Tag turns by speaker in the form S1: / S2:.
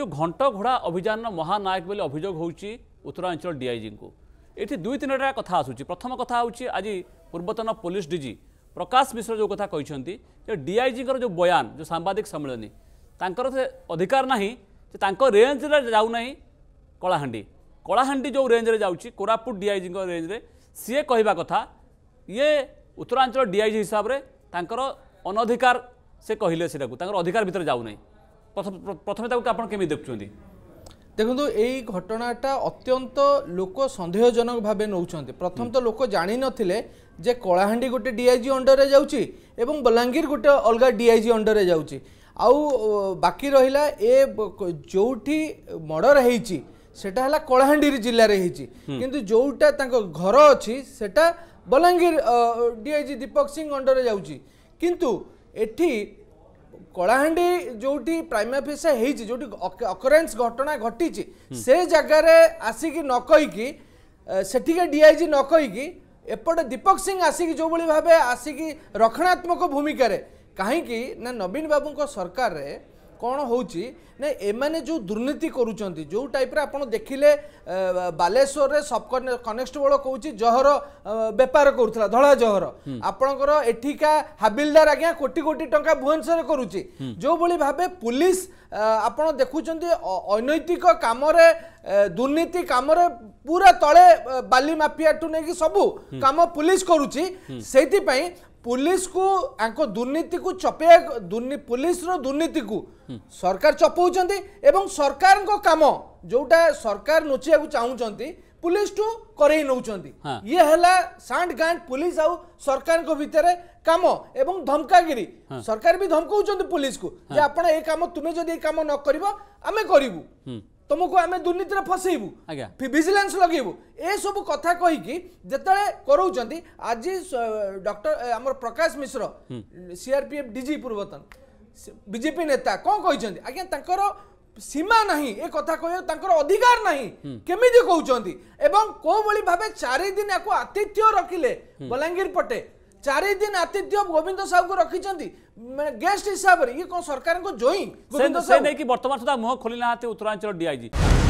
S1: जो घंट घोड़ा अभियान महानायक अभोग हो उत्तरांचल डीआईजी को ये दुई तीन टाइम कथ आस प्रथम कथ हूँ आज पूर्वतन पुलिस डी प्रकाश मिश्र जो कथा कही डीआईजी जो बयान जो सांबादिकम्मनी अधिकार नहीं रेज जाऊना कलाहां कलाहां जो रेजे जापुट डीआईजी रेज में सीए कह कथा ये उत्तरांचल डीआईजी हिसाब से अनधिकार से कहले अधिकार भितर जाऊना প্রথমে তাকে আপনার কেমি
S2: দেখুছেন দেখুন এই ঘটনাটা অত্যন্ত লোক সন্দেহজনক ভাবে নৌকর প্রথম তো লোক জানি নথিলে যে কলাহান্ডি গোটে ডিআইজি অন্ডরে যাচ্ছি এবং বলাঙ্গীর গোটে অলগা ডিআইজি অন্ডরে যাচ্ছি আউ বাকি রহিলা এ যৌঠি মর্ডর হয়েছি সেটা হল কলাহান্ডি জেলার হয়েছি কিন্তু যোউটা তাঁর ঘর অটা বলাঙ্গীর ডিআইজি দীপক সিং অন্ডরে যাচ্ছি কিন্তু এটি କଳାହାଣ୍ଡି ଯୋଉଠି ପ୍ରାଇମାଫିସା ହେଇଛି ଯୋଉଠି ଅକରେନ୍ସ ଘଟଣା ଘଟିଛି ସେ ଜାଗାରେ ଆସିକି ନ କହିକି ସେଠିକା ଡିଆଇଜି ନ କହିକି ଏପଟେ ଦୀପକ ସିଂ ଆସିକି ଯେଉଁଭଳି ଭାବେ ଆସିକି ରକ୍ଷଣାତ୍ମକ ଭୂମିକାରେ କାହିଁକି ନା ନବୀନ ବାବୁଙ୍କ ସରକାରରେ କ'ଣ ହେଉଛି ନା ଏମାନେ ଯେଉଁ ଦୁର୍ନୀତି କରୁଛନ୍ତି ଯେଉଁ ଟାଇପ୍ର ଆପଣ ଦେଖିଲେ ବାଲେଶ୍ୱରରେ ସବ୍ କନେଷ୍ଟବଳ କହୁଛି ଜହର ବେପାର କରୁଥିଲା ଧଳା ଜହର ଆପଣଙ୍କର ଏଠିକା ହାବିଲଦାର ଆଜ୍ଞା କୋଟି କୋଟି ଟଙ୍କା ଭୁବନେଶ୍ୱରରେ କରୁଛି ଯେଉଁଭଳି ଭାବେ ପୁଲିସ ଆପଣ ଦେଖୁଛନ୍ତି ଅନୈତିକ କାମରେ ଦୁର୍ନୀତି କାମରେ ପୁରା ତଳେ ବାଲି ମାଫିଆଠୁ ନେଇକି ସବୁ କାମ ପୁଲିସ କରୁଛି ସେଇଥିପାଇଁ पुलिस को आंको दुर्नीति को चपेया पुलिस रो दुर्नीति को हम्म। सरकार चपौचंती एवं सरकार को काम जोटा सरकार नोचिया चाहूँ पुलिस टू करे नौ हाँ। ये हला सांड गांड पुलिस आउ सरकार को भितर कम एवं धमकागिरी हाँ। सरकार भी धमकाउचंती पुलिस को हाँ। जे आपण ए काम तुमे जदी ए काम न करबो आमे ତମକୁ ଆମେ ଦୁର୍ନୀତିରେ ଫସେଇବୁ ଭିଜିଲାନ୍ସ ଲଗେଇବୁ ଏସବୁ କଥା କହିକି ଯେତେବେଳେ କରଉଛନ୍ତି ଆଜି ଡକ୍ଟର ଆମର ପ୍ରକାଶ ମିଶ୍ର ସିଆରପିଏଫ୍ ଡିଜି ପୂର୍ବତନ ବିଜେପି ନେତା କ'ଣ କହିଛନ୍ତି ଆଜ୍ଞା ତାଙ୍କର ସୀମା ନାହିଁ ଏ କଥା କହିବା ତାଙ୍କର ଅଧିକାର ନାହିଁ କେମିତି କହୁଛନ୍ତି ଏବଂ କୋଉ ଭଳି ଭାବେ ଚାରି ଦିନ ଆକୁ ଆତିଥ୍ୟ ରଖିଲେ ବଲାଙ୍ଗୀର ପଟେ दिन आतिथ्य गोविन्द साहुन्छ म गेस्ट हिसाबले जोइ गोविन्द
S1: मुह उत्तराञ्चल उत्तराञ्ची